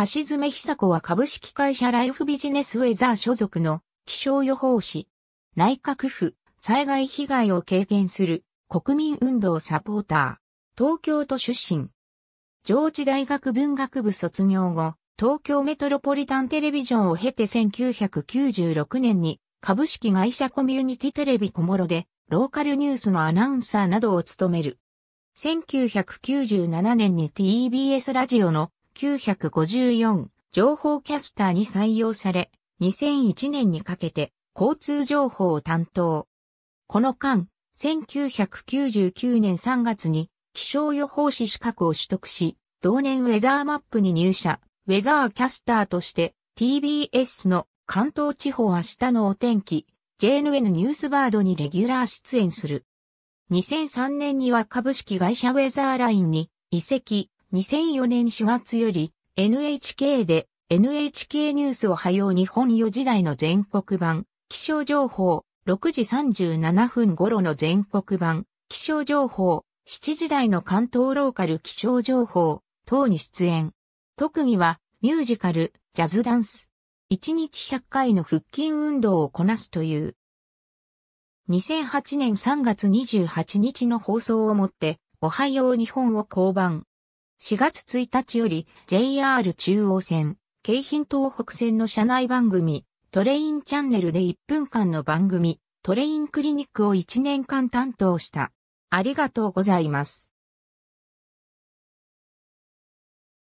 橋爪久子は株式会社ライフビジネスウェザー所属の気象予報士。内閣府、災害被害を経験する国民運動サポーター。東京都出身。上智大学文学部卒業後、東京メトロポリタンテレビジョンを経て1996年に株式会社コミュニティテレビ小諸でローカルニュースのアナウンサーなどを務める。1997年に TBS ラジオの954情報キャスターに採用され、2001年にかけて交通情報を担当。この間、1999年3月に気象予報士資格を取得し、同年ウェザーマップに入社、ウェザーキャスターとして TBS の関東地方明日のお天気、JNN ニュースバードにレギュラー出演する。2003年には株式会社ウェザーラインに移籍、2004年4月より NHK で NHK ニュースおはよう日本4時台の全国版気象情報6時37分頃の全国版気象情報7時台の関東ローカル気象情報等に出演。特技はミュージカル、ジャズダンス。1日100回の腹筋運動をこなすという。2008年3月28日の放送をもって、おはよう日本を降板。4月1日より JR 中央線、京浜東北線の車内番組、トレインチャンネルで1分間の番組、トレインクリニックを1年間担当した。ありがとうございます。